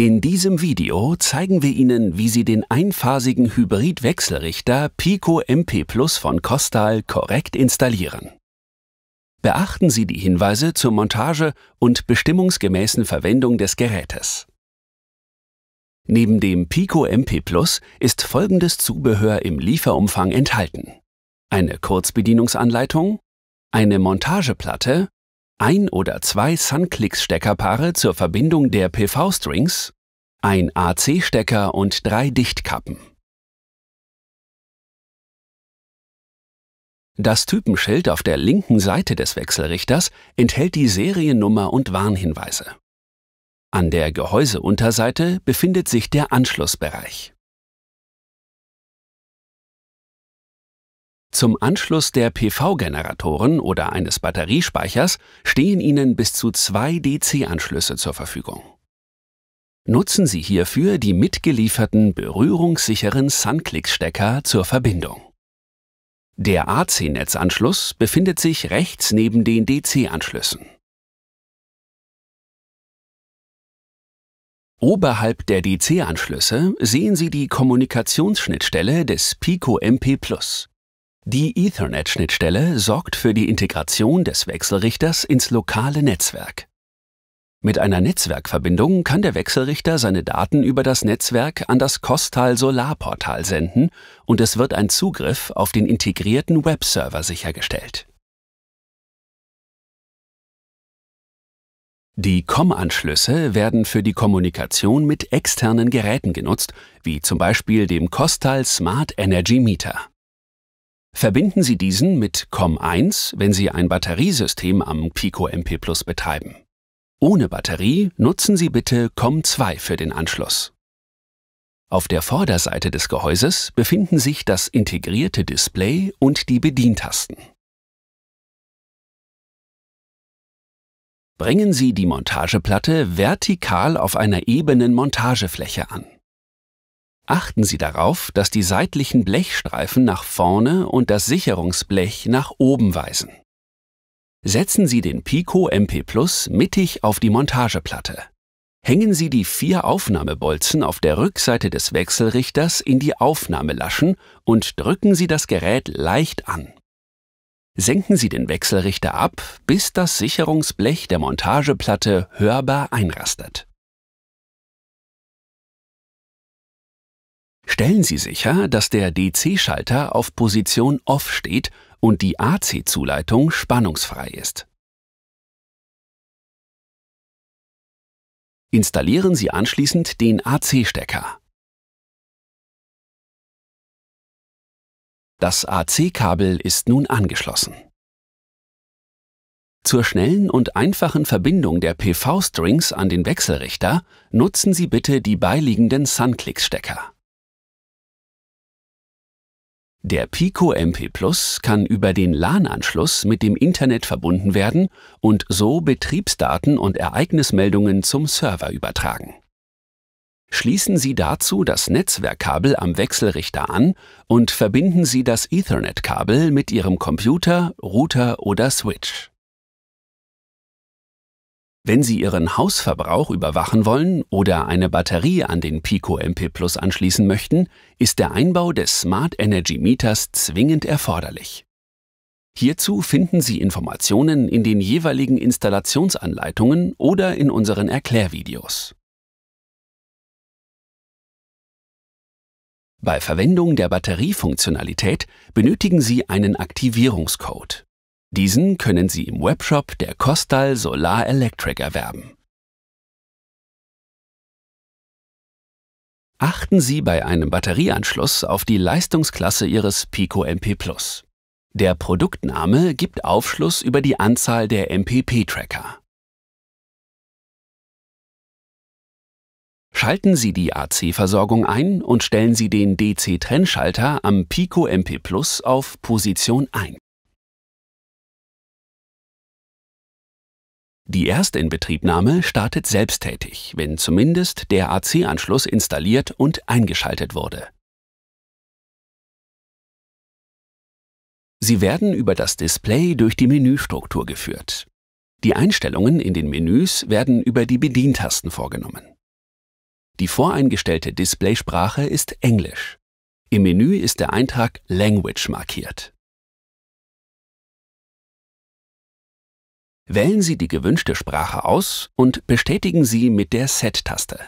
In diesem Video zeigen wir Ihnen, wie Sie den einphasigen Hybrid-Wechselrichter Pico MP Plus von Kostal korrekt installieren. Beachten Sie die Hinweise zur Montage und bestimmungsgemäßen Verwendung des Gerätes. Neben dem Pico MP Plus ist folgendes Zubehör im Lieferumfang enthalten. Eine Kurzbedienungsanleitung, eine Montageplatte ein oder zwei Sunclicks-Steckerpaare zur Verbindung der PV-Strings, ein AC-Stecker und drei Dichtkappen. Das Typenschild auf der linken Seite des Wechselrichters enthält die Seriennummer und Warnhinweise. An der Gehäuseunterseite befindet sich der Anschlussbereich. Zum Anschluss der PV-Generatoren oder eines Batteriespeichers stehen Ihnen bis zu zwei DC-Anschlüsse zur Verfügung. Nutzen Sie hierfür die mitgelieferten berührungssicheren Sunclick-Stecker zur Verbindung. Der AC-Netzanschluss befindet sich rechts neben den DC-Anschlüssen. Oberhalb der DC-Anschlüsse sehen Sie die Kommunikationsschnittstelle des Pico MP Plus. Die Ethernet-Schnittstelle sorgt für die Integration des Wechselrichters ins lokale Netzwerk. Mit einer Netzwerkverbindung kann der Wechselrichter seine Daten über das Netzwerk an das Kostal Solarportal senden und es wird ein Zugriff auf den integrierten Webserver sichergestellt. Die COM-Anschlüsse werden für die Kommunikation mit externen Geräten genutzt, wie zum Beispiel dem Kostal Smart Energy Meter. Verbinden Sie diesen mit COM1, wenn Sie ein Batteriesystem am Pico MP Plus betreiben. Ohne Batterie nutzen Sie bitte COM2 für den Anschluss. Auf der Vorderseite des Gehäuses befinden sich das integrierte Display und die Bedientasten. Bringen Sie die Montageplatte vertikal auf einer ebenen Montagefläche an achten Sie darauf, dass die seitlichen Blechstreifen nach vorne und das Sicherungsblech nach oben weisen. Setzen Sie den Pico MP Plus mittig auf die Montageplatte. Hängen Sie die vier Aufnahmebolzen auf der Rückseite des Wechselrichters in die Aufnahmelaschen und drücken Sie das Gerät leicht an. Senken Sie den Wechselrichter ab, bis das Sicherungsblech der Montageplatte hörbar einrastet. Stellen Sie sicher, dass der DC-Schalter auf Position Off steht und die AC-Zuleitung spannungsfrei ist. Installieren Sie anschließend den AC-Stecker. Das AC-Kabel ist nun angeschlossen. Zur schnellen und einfachen Verbindung der PV-Strings an den Wechselrichter nutzen Sie bitte die beiliegenden Sunclicks-Stecker. Der Pico MP Plus kann über den LAN-Anschluss mit dem Internet verbunden werden und so Betriebsdaten und Ereignismeldungen zum Server übertragen. Schließen Sie dazu das Netzwerkkabel am Wechselrichter an und verbinden Sie das Ethernet-Kabel mit Ihrem Computer, Router oder Switch. Wenn Sie Ihren Hausverbrauch überwachen wollen oder eine Batterie an den Pico MP Plus anschließen möchten, ist der Einbau des Smart Energy Meters zwingend erforderlich. Hierzu finden Sie Informationen in den jeweiligen Installationsanleitungen oder in unseren Erklärvideos. Bei Verwendung der Batteriefunktionalität benötigen Sie einen Aktivierungscode. Diesen können Sie im Webshop der Costal Solar Electric erwerben. Achten Sie bei einem Batterieanschluss auf die Leistungsklasse Ihres Pico MP Plus. Der Produktname gibt Aufschluss über die Anzahl der MPP-Tracker. Schalten Sie die AC-Versorgung ein und stellen Sie den DC-Trennschalter am Pico MP Plus auf Position 1. Die Erstinbetriebnahme startet selbsttätig, wenn zumindest der AC-Anschluss installiert und eingeschaltet wurde. Sie werden über das Display durch die Menüstruktur geführt. Die Einstellungen in den Menüs werden über die Bedientasten vorgenommen. Die voreingestellte Displaysprache ist Englisch. Im Menü ist der Eintrag Language markiert. Wählen Sie die gewünschte Sprache aus und bestätigen Sie mit der Set-Taste.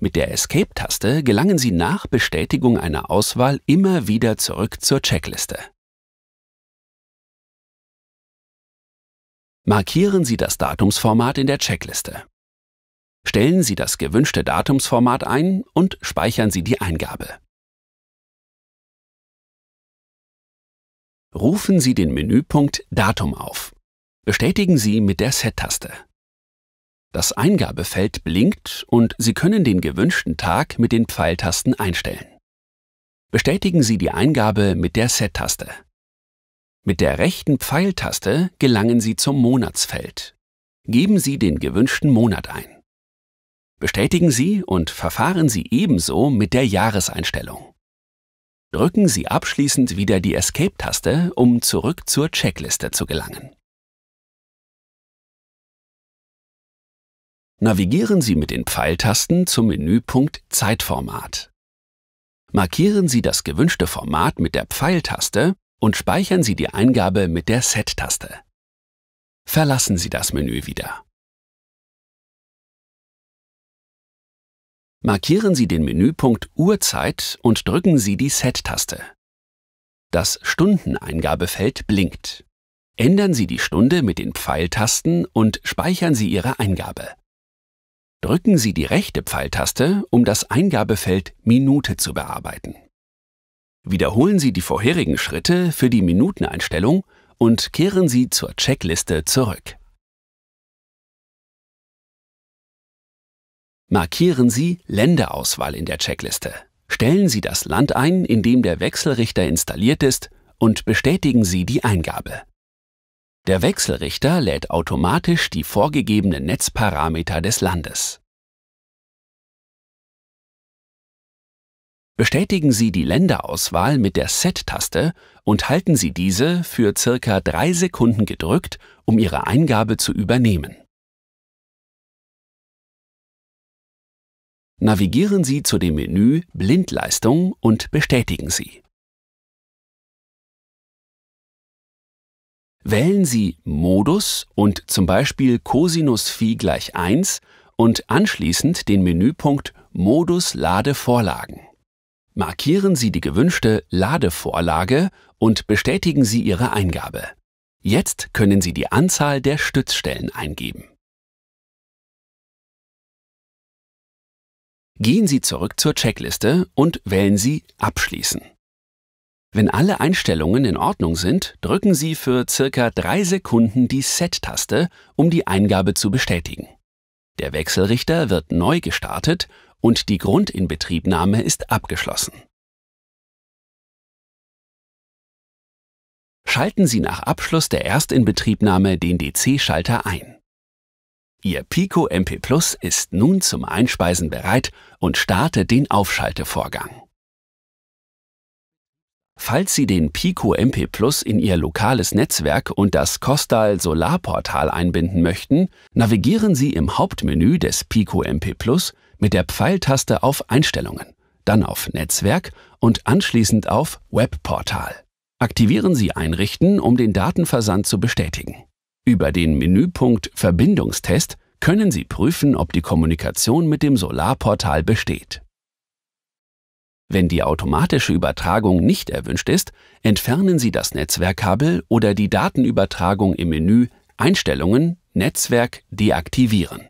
Mit der Escape-Taste gelangen Sie nach Bestätigung einer Auswahl immer wieder zurück zur Checkliste. Markieren Sie das Datumsformat in der Checkliste. Stellen Sie das gewünschte Datumsformat ein und speichern Sie die Eingabe. Rufen Sie den Menüpunkt Datum auf. Bestätigen Sie mit der Set-Taste. Das Eingabefeld blinkt und Sie können den gewünschten Tag mit den Pfeiltasten einstellen. Bestätigen Sie die Eingabe mit der Set-Taste. Mit der rechten Pfeiltaste gelangen Sie zum Monatsfeld. Geben Sie den gewünschten Monat ein. Bestätigen Sie und verfahren Sie ebenso mit der Jahreseinstellung. Drücken Sie abschließend wieder die Escape-Taste, um zurück zur Checkliste zu gelangen. Navigieren Sie mit den Pfeiltasten zum Menüpunkt Zeitformat. Markieren Sie das gewünschte Format mit der Pfeiltaste und speichern Sie die Eingabe mit der Set-Taste. Verlassen Sie das Menü wieder. Markieren Sie den Menüpunkt Uhrzeit und drücken Sie die Set-Taste. Das Stundeneingabefeld blinkt. Ändern Sie die Stunde mit den Pfeiltasten und speichern Sie Ihre Eingabe. Drücken Sie die rechte Pfeiltaste, um das Eingabefeld Minute zu bearbeiten. Wiederholen Sie die vorherigen Schritte für die Minuteneinstellung und kehren Sie zur Checkliste zurück. Markieren Sie Länderauswahl in der Checkliste. Stellen Sie das Land ein, in dem der Wechselrichter installiert ist, und bestätigen Sie die Eingabe. Der Wechselrichter lädt automatisch die vorgegebenen Netzparameter des Landes. Bestätigen Sie die Länderauswahl mit der Set-Taste und halten Sie diese für circa drei Sekunden gedrückt, um Ihre Eingabe zu übernehmen. Navigieren Sie zu dem Menü Blindleistung und bestätigen Sie. Wählen Sie Modus und zum Beispiel Cosinus Phi gleich 1 und anschließend den Menüpunkt Modus Ladevorlagen. Markieren Sie die gewünschte Ladevorlage und bestätigen Sie Ihre Eingabe. Jetzt können Sie die Anzahl der Stützstellen eingeben. Gehen Sie zurück zur Checkliste und wählen Sie Abschließen. Wenn alle Einstellungen in Ordnung sind, drücken Sie für circa drei Sekunden die Set-Taste, um die Eingabe zu bestätigen. Der Wechselrichter wird neu gestartet und die Grundinbetriebnahme ist abgeschlossen. Schalten Sie nach Abschluss der Erstinbetriebnahme den DC-Schalter ein. Ihr Pico MP Plus ist nun zum Einspeisen bereit und startet den Aufschaltevorgang. Falls Sie den Pico MP Plus in Ihr lokales Netzwerk und das Costal Solarportal einbinden möchten, navigieren Sie im Hauptmenü des Pico MP Plus mit der Pfeiltaste auf Einstellungen, dann auf Netzwerk und anschließend auf Webportal. Aktivieren Sie Einrichten, um den Datenversand zu bestätigen. Über den Menüpunkt Verbindungstest können Sie prüfen, ob die Kommunikation mit dem Solarportal besteht. Wenn die automatische Übertragung nicht erwünscht ist, entfernen Sie das Netzwerkkabel oder die Datenübertragung im Menü Einstellungen Netzwerk deaktivieren.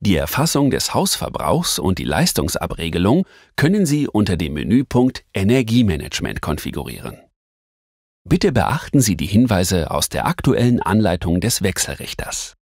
Die Erfassung des Hausverbrauchs und die Leistungsabregelung können Sie unter dem Menüpunkt Energiemanagement konfigurieren. Bitte beachten Sie die Hinweise aus der aktuellen Anleitung des Wechselrichters.